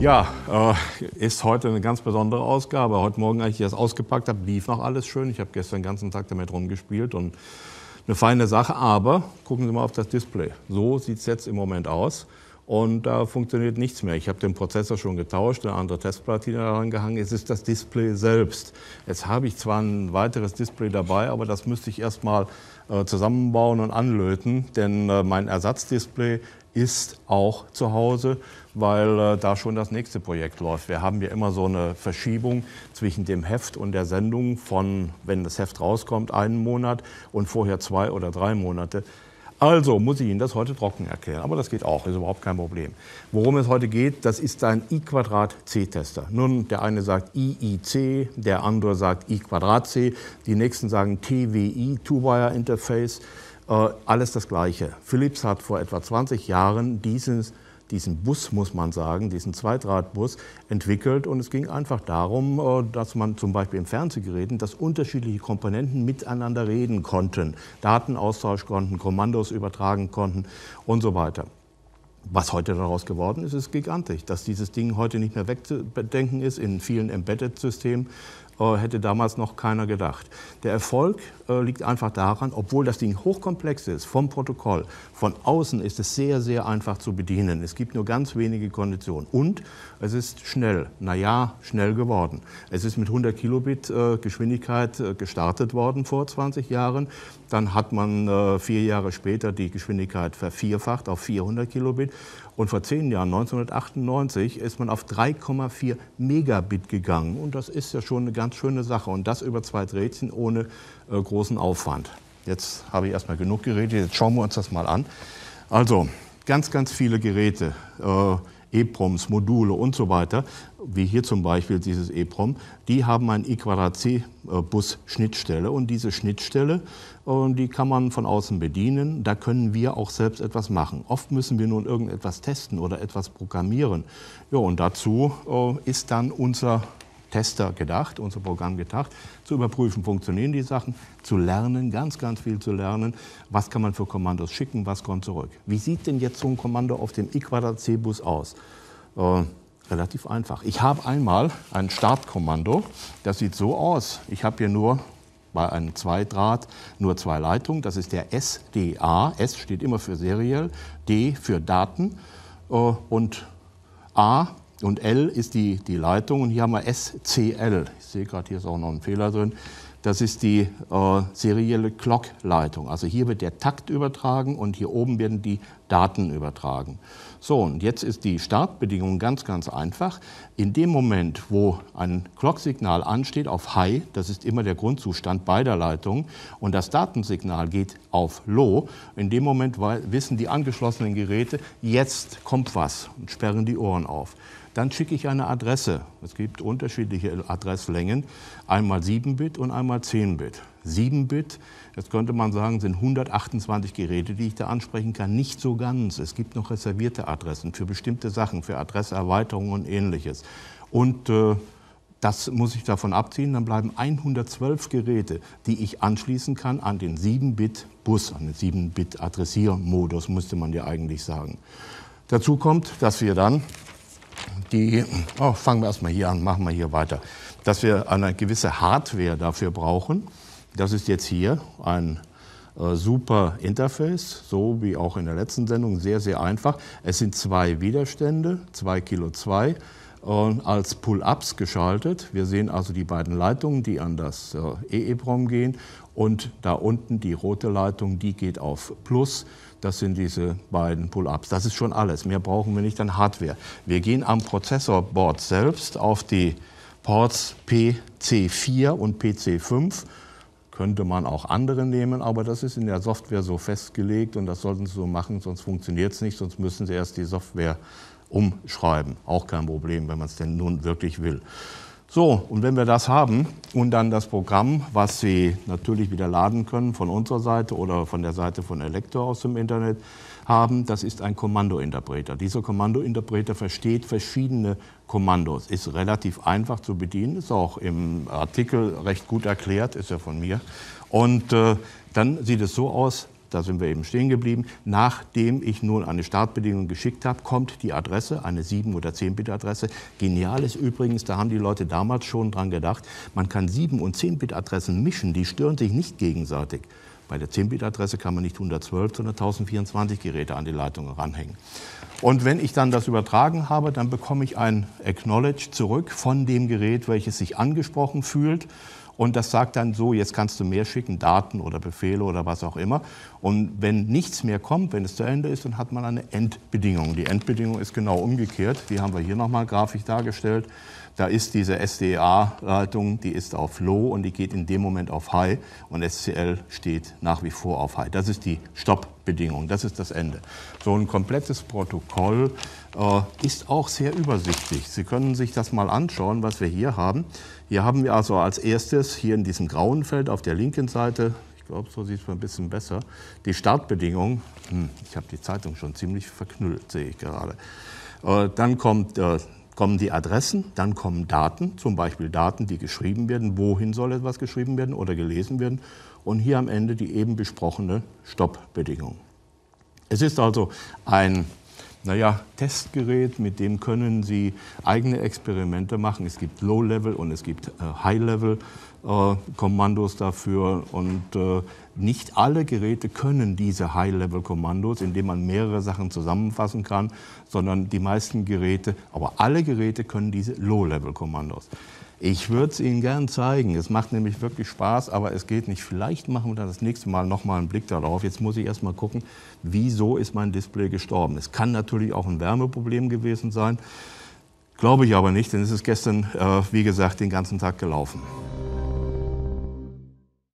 Ja, äh, ist heute eine ganz besondere Ausgabe. Heute Morgen, als ich das ausgepackt habe, lief noch alles schön. Ich habe gestern den ganzen Tag damit rumgespielt und eine feine Sache. Aber gucken Sie mal auf das Display. So sieht es jetzt im Moment aus und da funktioniert nichts mehr. Ich habe den Prozessor schon getauscht, eine andere Testplatine daran gehangen. Es ist das Display selbst. Jetzt habe ich zwar ein weiteres Display dabei, aber das müsste ich erstmal äh, zusammenbauen und anlöten, denn äh, mein Ersatzdisplay ist auch zu Hause, weil äh, da schon das nächste Projekt läuft. Wir haben ja immer so eine Verschiebung zwischen dem Heft und der Sendung von, wenn das Heft rauskommt, einen Monat und vorher zwei oder drei Monate. Also muss ich Ihnen das heute trocken erklären. Aber das geht auch, ist überhaupt kein Problem. Worum es heute geht, das ist ein I-Quadrat-C-Tester. Nun, der eine sagt IIC, der andere sagt I-Quadrat-C, die nächsten sagen TWI, Two-Wire Interface. Äh, alles das Gleiche. Philips hat vor etwa 20 Jahren dieses diesen Bus, muss man sagen, diesen Zweitradbus entwickelt. Und es ging einfach darum, äh, dass man zum Beispiel im Fernsehgeräten, dass unterschiedliche Komponenten miteinander reden konnten, Daten austauschen konnten, Kommandos übertragen konnten und so weiter. Was heute daraus geworden ist, ist gigantisch. Dass dieses Ding heute nicht mehr wegzudenken ist in vielen Embedded-Systemen, äh, hätte damals noch keiner gedacht. Der Erfolg äh, liegt einfach daran, obwohl das Ding hochkomplex ist, vom Protokoll, von außen ist es sehr, sehr einfach zu bedienen. Es gibt nur ganz wenige Konditionen. Und es ist schnell, naja, schnell geworden. Es ist mit 100 Kilobit äh, Geschwindigkeit gestartet worden vor 20 Jahren. Dann hat man vier Jahre später die Geschwindigkeit vervierfacht auf 400 Kilobit. Und vor zehn Jahren, 1998, ist man auf 3,4 Megabit gegangen. Und das ist ja schon eine ganz ganz schöne Sache. Und das über zwei Drähtchen ohne äh, großen Aufwand. Jetzt habe ich erstmal genug Geräte. Jetzt schauen wir uns das mal an. Also, ganz, ganz viele Geräte. Äh, EPROMs, Module und so weiter, wie hier zum Beispiel dieses EPROM, die haben eine i äh, bus schnittstelle und diese Schnittstelle, äh, die kann man von außen bedienen. Da können wir auch selbst etwas machen. Oft müssen wir nun irgendetwas testen oder etwas programmieren. Ja, und dazu äh, ist dann unser Tester gedacht, unser Programm gedacht, zu überprüfen, funktionieren die Sachen, zu lernen, ganz, ganz viel zu lernen, was kann man für Kommandos schicken, was kommt zurück. Wie sieht denn jetzt so ein Kommando auf dem i2c-Bus aus? Äh, relativ einfach. Ich habe einmal ein Startkommando, das sieht so aus. Ich habe hier nur bei einem Zweidraht nur zwei Leitungen. Das ist der SDA. S steht immer für seriell, D für Daten äh, und A und L ist die, die Leitung und hier haben wir SCL. Ich sehe gerade, hier ist auch noch ein Fehler drin. Das ist die äh, serielle Clock-Leitung. Also hier wird der Takt übertragen und hier oben werden die Daten übertragen. So, und jetzt ist die Startbedingung ganz, ganz einfach. In dem Moment, wo ein Clock-Signal ansteht auf High, das ist immer der Grundzustand beider Leitungen, und das Datensignal geht auf Low, in dem Moment wissen die angeschlossenen Geräte, jetzt kommt was und sperren die Ohren auf. Dann schicke ich eine Adresse. Es gibt unterschiedliche Adresslängen, einmal 7-Bit und einmal 10-Bit. 7-Bit. Jetzt könnte man sagen, sind 128 Geräte, die ich da ansprechen kann. Nicht so ganz. Es gibt noch reservierte Adressen für bestimmte Sachen, für Adresserweiterungen und ähnliches. Und äh, das muss ich davon abziehen. Dann bleiben 112 Geräte, die ich anschließen kann an den 7-Bit-Bus, an den 7-Bit-Adressiermodus, müsste man ja eigentlich sagen. Dazu kommt, dass wir dann die, oh, fangen wir erstmal hier an, machen wir hier weiter, dass wir eine gewisse Hardware dafür brauchen. Das ist jetzt hier ein äh, super Interface, so wie auch in der letzten Sendung, sehr, sehr einfach. Es sind zwei Widerstände, 2 Kilo 2, als Pull-ups geschaltet. Wir sehen also die beiden Leitungen, die an das äh, EEPROM gehen und da unten die rote Leitung, die geht auf Plus. Das sind diese beiden Pull-ups. Das ist schon alles. Mehr brauchen wir nicht an Hardware. Wir gehen am Prozessorboard selbst auf die Ports PC4 und PC5 könnte man auch andere nehmen, aber das ist in der Software so festgelegt und das sollten Sie so machen, sonst funktioniert es nicht, sonst müssen Sie erst die Software umschreiben. Auch kein Problem, wenn man es denn nun wirklich will. So, und wenn wir das haben und dann das Programm, was Sie natürlich wieder laden können von unserer Seite oder von der Seite von Elektro aus dem Internet haben, das ist ein Kommandointerpreter. Dieser Kommandointerpreter versteht verschiedene Kommandos, ist relativ einfach zu bedienen, ist auch im Artikel recht gut erklärt, ist ja von mir. Und äh, dann sieht es so aus, da sind wir eben stehen geblieben, nachdem ich nun eine Startbedingung geschickt habe, kommt die Adresse, eine 7- oder 10-Bit-Adresse. Genial ist übrigens, da haben die Leute damals schon dran gedacht, man kann 7- und 10-Bit-Adressen mischen, die stören sich nicht gegenseitig. Bei der 10-Bit-Adresse kann man nicht 112, sondern 1024 Geräte an die Leitung ranhängen. Und wenn ich dann das übertragen habe, dann bekomme ich ein Acknowledge zurück von dem Gerät, welches sich angesprochen fühlt und das sagt dann so, jetzt kannst du mehr schicken, Daten oder Befehle oder was auch immer. Und wenn nichts mehr kommt, wenn es zu Ende ist, dann hat man eine Endbedingung. Die Endbedingung ist genau umgekehrt. Die haben wir hier nochmal grafisch dargestellt da ist diese SDA-Leitung, die ist auf Low und die geht in dem Moment auf High und SCL steht nach wie vor auf High. Das ist die Stoppbedingung, das ist das Ende. So ein komplettes Protokoll äh, ist auch sehr übersichtlich. Sie können sich das mal anschauen, was wir hier haben. Hier haben wir also als erstes hier in diesem grauen Feld auf der linken Seite ich glaube, so sieht es man ein bisschen besser. Die Startbedingungen, hm, ich habe die Zeitung schon ziemlich verknüllt, sehe ich gerade. Äh, dann kommt äh, kommen die Adressen, dann kommen Daten, zum Beispiel Daten, die geschrieben werden, wohin soll etwas geschrieben werden oder gelesen werden und hier am Ende die eben besprochene Stoppbedingung. Es ist also ein naja, Testgerät, mit dem können Sie eigene Experimente machen. Es gibt Low-Level und es gibt äh, High-Level. Äh, Kommandos dafür und äh, nicht alle Geräte können diese High-Level-Kommandos, indem man mehrere Sachen zusammenfassen kann, sondern die meisten Geräte, aber alle Geräte können diese Low-Level-Kommandos. Ich würde es Ihnen gern zeigen. Es macht nämlich wirklich Spaß, aber es geht nicht. Vielleicht machen wir dann das nächste Mal nochmal einen Blick darauf. Jetzt muss ich erstmal gucken, wieso ist mein Display gestorben. Es kann natürlich auch ein Wärmeproblem gewesen sein. Glaube ich aber nicht, denn es ist gestern, äh, wie gesagt, den ganzen Tag gelaufen.